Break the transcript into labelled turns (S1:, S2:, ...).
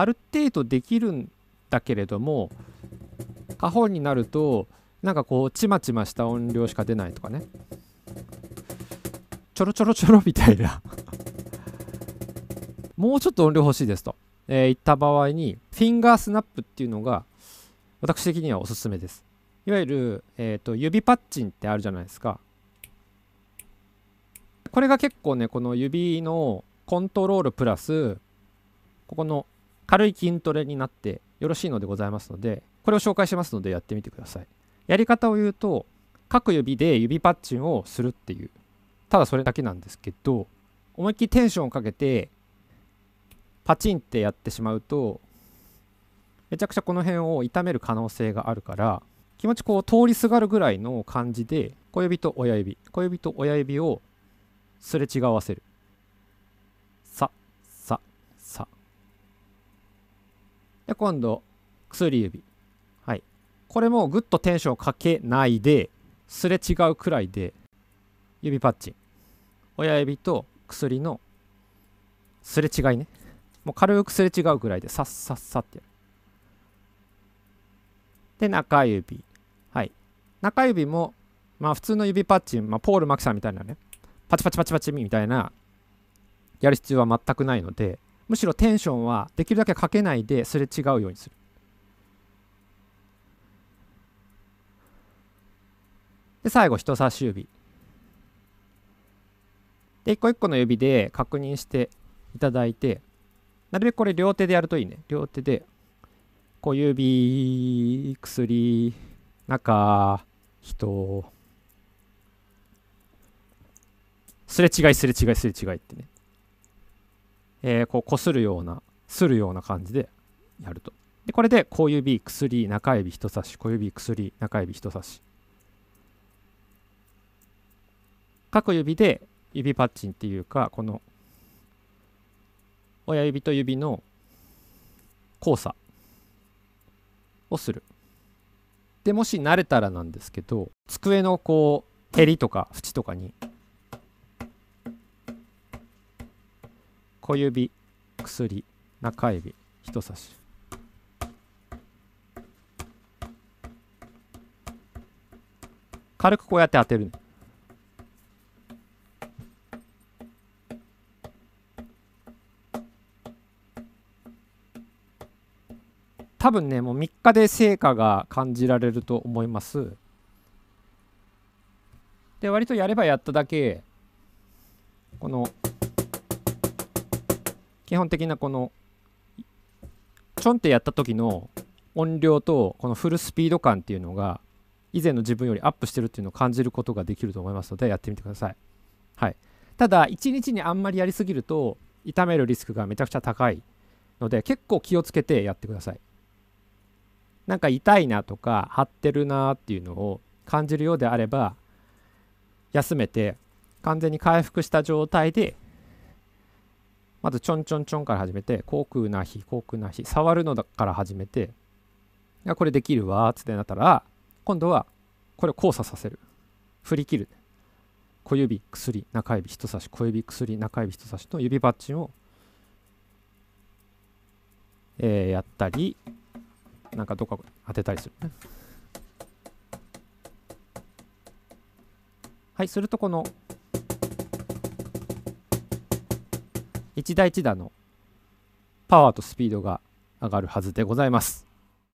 S1: ある程度できるんだけれども過保になるとなんかこうちまちました音量しか出ないとかねちょろちょろちょろみたいな もうちょっと音量欲しいですと、えー、言った場合にフィンガースナップっていうのが私的にはおすすめですいわゆる、えーと指パッチンってあるじゃないですかこれが結構ねこの指のコントロールプラスここの軽い筋トレになってよろしいのでございますので、これを紹介しますのでやってみてください。やり方を言うと、各指で指パッチンをするっていう、ただそれだけなんですけど、思いっきりテンションをかけて、パチンってやってしまうと、めちゃくちゃこの辺を痛める可能性があるから、気持ちこう通りすがるぐらいの感じで、小指と親指、小指と親指をすれ違わせる。今度薬指はいこれもぐっとテンションかけないですれ違うくらいで指パッチン親指と薬のすれ違いねもう軽くすれ違うくらいでさっさっさってやるで中指はい中指もまあ普通の指パッチン、まあ、ポール・マキさんみたいなねパチパチパチパチみたいなやる必要は全くないのでむしろテンションはできるだけかけないですれ違うようにするで最後人差し指で一個一個の指で確認していただいてなるべくこれ両手でやるといいね両手で小指薬中人すれ違いすれ違いすれ違いってねえー、こう擦るようなするような感じでやるとでこれで小指薬中指人差し小指薬中指人差し各指で指パッチンっていうかこの親指と指の交差をするでもし慣れたらなんですけど机のこう襟りとか縁とかに小指薬中指人差し軽くこうやって当てる多分ねもう3日で成果が感じられると思いますで割とやればやっただけこの基本的なこのちょんってやった時の音量とこのフルスピード感っていうのが以前の自分よりアップしてるっていうのを感じることができると思いますのでやってみてください。はい、ただ1日にあんまりやりすぎると痛めるリスクがめちゃくちゃ高いので結構気をつけてやってください。なんか痛いなとか張ってるなっていうのを感じるようであれば休めて完全に回復した状態でまずちょんちょんちょんから始めて、航空な日、航空な日、触るのだから始めて、いこれできるわ、つってなったら、今度はこれを交差させる。振り切る。小指、薬、中指、人差し、小指、薬、中指、人差しと指パッチンを、えー、やったり、なんかどこか当てたりする。はい、するとこの一打一打のパワーとスピードが上がるはずでございます。